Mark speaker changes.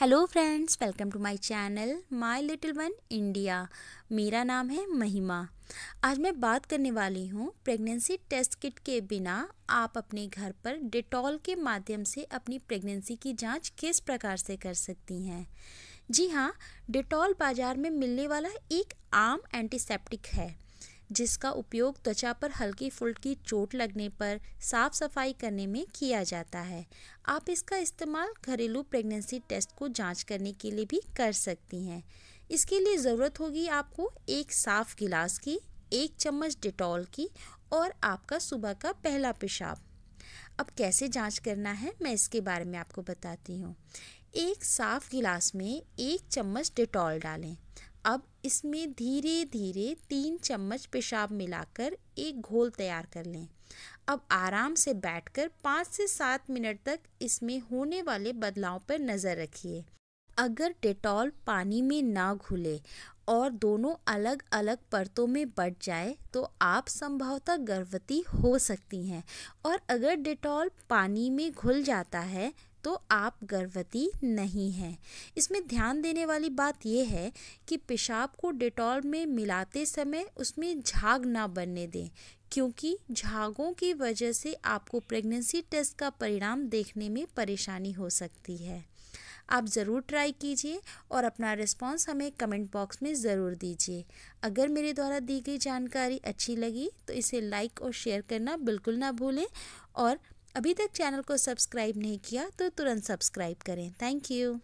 Speaker 1: hello friends welcome to my channel my little one India मेरा नाम है महिमा आज मैं बात करने वाली हूँ प्रेगनेंसी टेस्ट किट के बिना आप अपने घर पर डिटॉल के माध्यम से अपनी प्रेगनेंसी की जांच किस प्रकार से कर सकती हैं जी हाँ डिटॉल बाज़ार में मिलने वाला एक आम एंटीसेप्टिक है जिसका उपयोग त्वचा पर हल्की फुल्की चोट लगने पर साफ सफाई करने में किया जाता है आप इसका इस्तेमाल घरेलू प्रेगनेंसी टेस्ट को जांच करने के लिए भी कर सकती हैं इसके लिए ज़रूरत होगी आपको एक साफ़ गिलास की एक चम्मच डिटॉल की और आपका सुबह का पहला पेशाब अब कैसे जांच करना है मैं इसके बारे में आपको बताती हूँ एक साफ़ गिलास में एक चम्मच डिटॉल डालें अब इसमें धीरे धीरे तीन चम्मच पेशाब मिलाकर एक घोल तैयार कर लें अब आराम से बैठकर पाँच से सात मिनट तक इसमें होने वाले बदलाव पर नज़र रखिए अगर डेटॉल पानी में ना घुले और दोनों अलग अलग परतों में बढ़ जाए तो आप संभवतः गर्भवती हो सकती हैं और अगर डेटॉल पानी में घुल जाता है तो आप गर्भवती नहीं हैं इसमें ध्यान देने वाली बात यह है कि पेशाब को डिटॉल में मिलाते समय उसमें झाग ना बनने दें क्योंकि झागों की वजह से आपको प्रेगनेंसी टेस्ट का परिणाम देखने में परेशानी हो सकती है आप ज़रूर ट्राई कीजिए और अपना रिस्पॉन्स हमें कमेंट बॉक्स में ज़रूर दीजिए अगर मेरे द्वारा दी गई जानकारी अच्छी लगी तो इसे लाइक और शेयर करना बिल्कुल ना भूलें और अभी तक चैनल को सब्सक्राइब नहीं किया तो तुरंत सब्सक्राइब करें थैंक यू